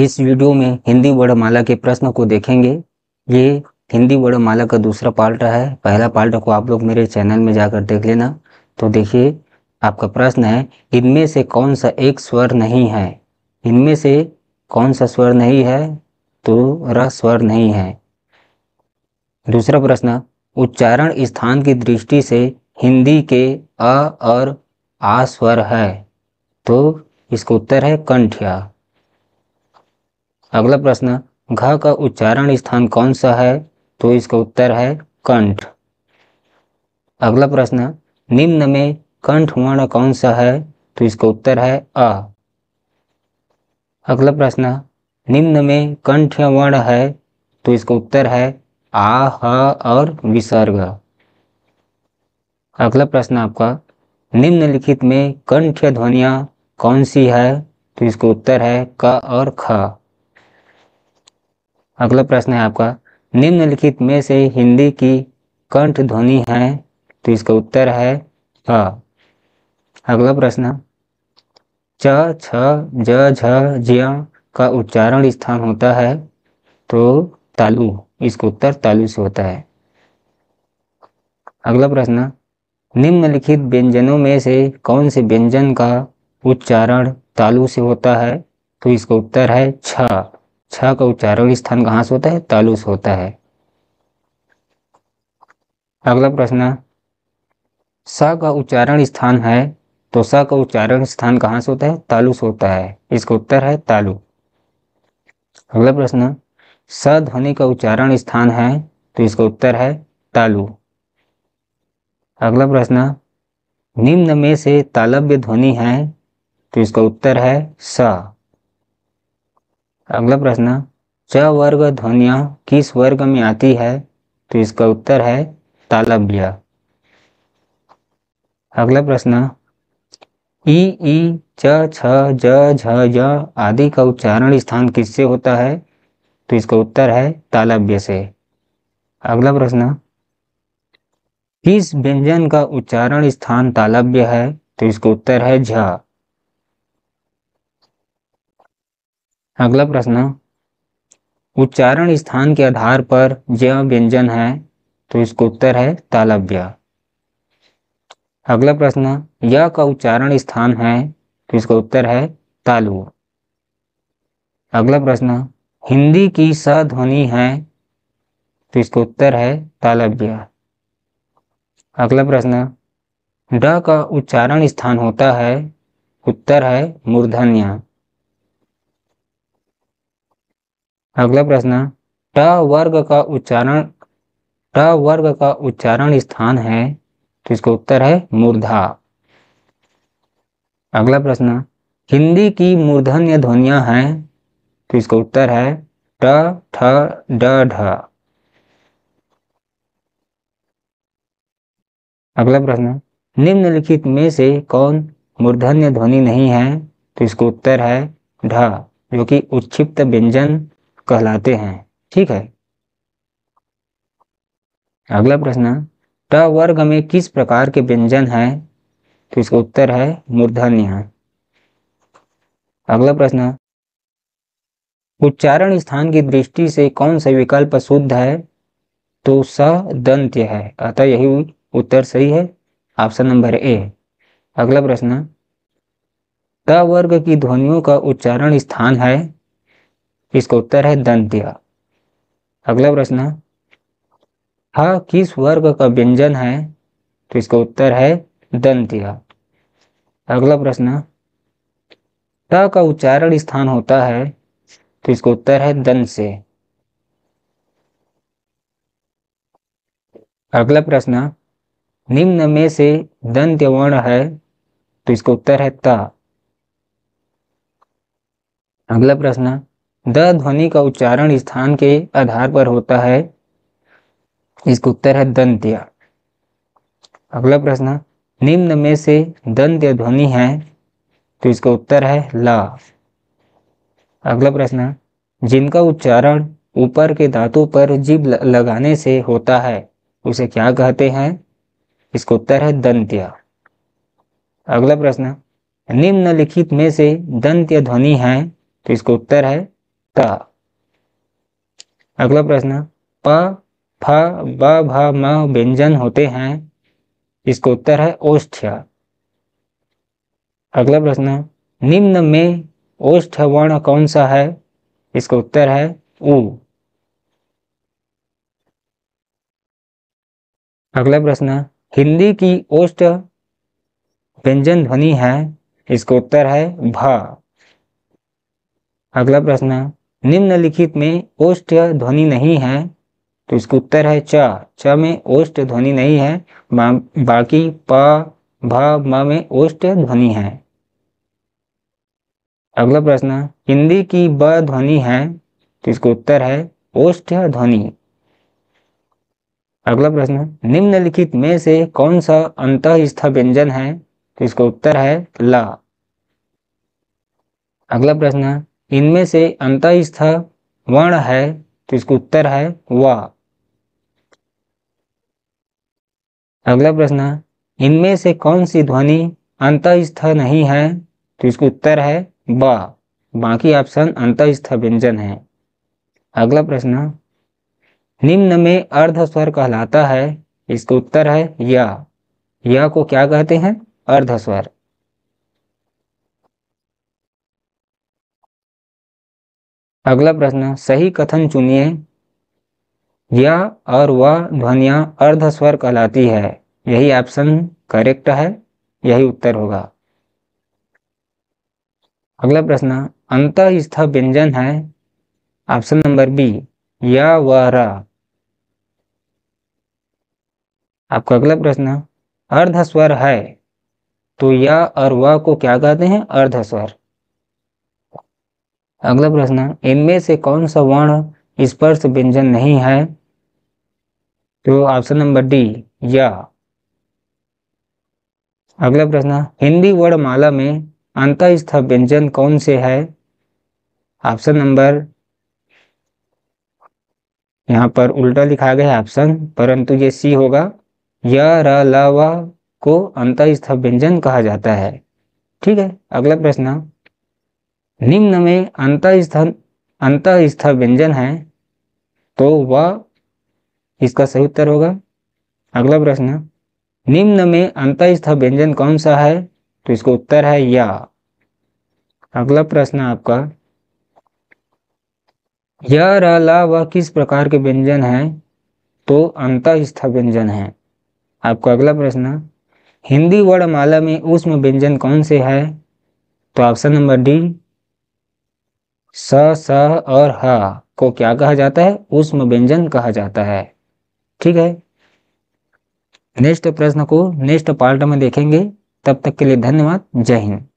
इस वीडियो में हिंदी वर्णमाला के प्रश्न को देखेंगे ये हिंदी वर्णमाला का दूसरा पार्ट है पहला पार्ट को आप लोग मेरे चैनल में जाकर देख लेना तो देखिए आपका प्रश्न है इनमें से कौन सा एक स्वर नहीं है इनमें से कौन सा स्वर नहीं है तो र स्वर नहीं है दूसरा प्रश्न उच्चारण स्थान की दृष्टि से हिंदी के अ और आ स्वर है तो इसका उत्तर है कंठिया अगला प्रश्न घ का उच्चारण स्थान कौन सा है तो इसका उत्तर है कंठ अगला प्रश्न निम्न में कंठ वर्ण कौन सा है तो इसका उत्तर है अ अगला प्रश्न निम्न में कंठ वर्ण है तो इसका उत्तर है आ ह और विसर्ग अगला प्रश्न आपका निम्नलिखित में कंठ ध्वनिया कौन सी है तो इसका उत्तर है क और ख अगला प्रश्न है आपका निम्नलिखित में से हिंदी की कंठ ध्वनि है तो इसका उत्तर है अ अगला प्रश्न च छ ज झ का उच्चारण स्थान होता है तो तालु इसका उत्तर तालु से होता है अगला प्रश्न निम्नलिखित व्यंजनों में से कौन से व्यंजन का उच्चारण तालु से होता है तो इसका उत्तर है छ छ का उच्चारण स्थान कहाँ से होता है तालु से होता है अगला प्रश्न स का उच्चारण स्थान है तो स का उच्चारण स्थान कहाँ से होता है तालु से होता है इसका उत्तर है तालु अगला प्रश्न स ध्वनि का उच्चारण स्थान है तो इसका उत्तर है तालु अगला प्रश्न निम्न में से तालब्य ध्वनि है तो इसका उत्तर है स अगला प्रश्न च वर्ग ध्वनिया किस वर्ग में आती है तो इसका उत्तर है तालब्य अगला प्रश्न ई ई च छ ज झ ज आदि का उच्चारण स्थान किससे होता है तो इसका उत्तर है तालब्य से अगला प्रश्न किस व्यंजन का उच्चारण स्थान तालब्य है तो इसका उत्तर है झ अगला प्रश्न उच्चारण स्थान के आधार पर यह व्यंजन है तो इसको उत्तर है तालव्य अगला प्रश्न य का उच्चारण स्थान है तो इसका उत्तर है तालु अगला प्रश्न हिंदी की स ध्वनि है तो इसका उत्तर है तालव्य अगला प्रश्न ड का उच्चारण स्थान होता है उत्तर है मूर्धन्य अगला प्रश्न ट वर्ग का उच्चारण ट वर्ग का उच्चारण स्थान है तो इसका उत्तर है मूर्धा अगला प्रश्न हिंदी की मूर्धन्य ध्वनियां हैं तो इसका उत्तर है ट ठ ड ढ अगला प्रश्न निम्नलिखित में से कौन मूर्धन्य ध्वनि नहीं है तो इसका उत्तर है ढ जो कि उत्प्त व्यंजन कहलाते हैं ठीक है अगला प्रश्न ट वर्ग में किस प्रकार के व्यंजन है तो इसका उत्तर है मूर्धन्य अगला प्रश्न उच्चारण स्थान की दृष्टि से कौन सा विकल्प शुद्ध है तो स दंत्य है अतः यही उत्तर सही है ऑप्शन नंबर ए अगला प्रश्न ट वर्ग की ध्वनियों का उच्चारण स्थान है इसका उत्तर है दंत्य अगला प्रश्न ह किस वर्ग का व्यंजन है तो इसका उत्तर है दंत्य अगला प्रश्न ट का उच्चारण स्थान होता है तो इसका उत्तर है दंत से अगला प्रश्न निम्न में से दंत वर्ण है तो इसका उत्तर है ता अगला प्रश्न द ध्वनि का उच्चारण स्थान के आधार पर होता है इसका उत्तर है दंत्य अगला प्रश्न निम्न में से दंत्य ध्वनि है तो इसका उत्तर है ला अगला प्रश्न जिनका उच्चारण ऊपर के दांतों पर जीभ लगाने से होता है उसे क्या कहते हैं इसका उत्तर है दंत्य अगला प्रश्न निम्नलिखित में से दंत्य ध्वनि है तो इसका उत्तर है का अगला प्रश्न प फ ब भ म व्यंजन होते हैं इसको उत्तर है ओष्ठ्य अगला प्रश्न निम्न में ओष्ठ वर्ण कौन सा है इसको उत्तर है ऊ अगला प्रश्न हिंदी की ओष्ठ व्यंजन ध्वनि है इसको उत्तर है भ अगला प्रश्न निम्नलिखित में ओष्ट ध्वनि नहीं है तो इसका उत्तर है च च में ओष्ट ध्वनि नहीं है बाकी प भ में ओष्ट ध्वनि है अगला प्रश्न हिंदी की ब ध्वनि है तो इसका उत्तर है ओष्ट ध्वनि अगला प्रश्न निम्नलिखित में से कौन सा अंतस्थ व्यंजन है तो इसका उत्तर है ल अगला प्रश्न इनमें से अंतस्थ वर्ण है तो इसका उत्तर है व अगला प्रश्न इनमें से कौन सी ध्वनि अंतस्थ नहीं है तो इसका उत्तर है व बाकी ऑप्शन अंतस्थ व्यंजन है अगला प्रश्न निम्न में अर्ध स्वर कहलाता है इसका उत्तर है या या को क्या कहते हैं अर्ध स्वर अगला प्रश्न सही कथन चुनिए यह और वह ध्वनिया अर्ध स्वर कहलाती है यही ऑप्शन करेक्ट है यही उत्तर होगा अगला प्रश्न अंतस्थ व्यंजन है ऑप्शन नंबर बी या व आपका अगला प्रश्न अर्ध स्वर है तो या और व को क्या कहते हैं अर्ध स्वर अगला प्रश्न इनमें से कौन सा वर्ण स्पर्श व्यंजन नहीं है तो ऑप्शन नंबर डी या अगला प्रश्न हिंदी वर्णमाला में अंतस्थ व्यंजन कौन से है ऑप्शन नंबर यहाँ पर उल्टा लिखा गया है ऑप्शन परंतु ये सी होगा या र को अंतस्थ व्यंजन कहा जाता है ठीक है अगला प्रश्न निम्न में अंत अंतस्थ व्यंजन है तो वह इसका सही उत्तर होगा अगला प्रश्न निम्न में अंतस्थ व्यंजन कौन सा है तो इसको उत्तर है या अगला प्रश्न आपका या रला वह किस प्रकार के व्यंजन है तो अंतस्थ व्यंजन है आपका अगला प्रश्न हिंदी वर्णमाला में उष्म व्यंजन कौन से है तो ऑप्शन नंबर डी स स और ह को क्या कहा जाता है उष्म व्यंजन कहा जाता है ठीक है नेक्स्ट प्रश्न को नेक्स्ट पार्ट में देखेंगे तब तक के लिए धन्यवाद जय हिंद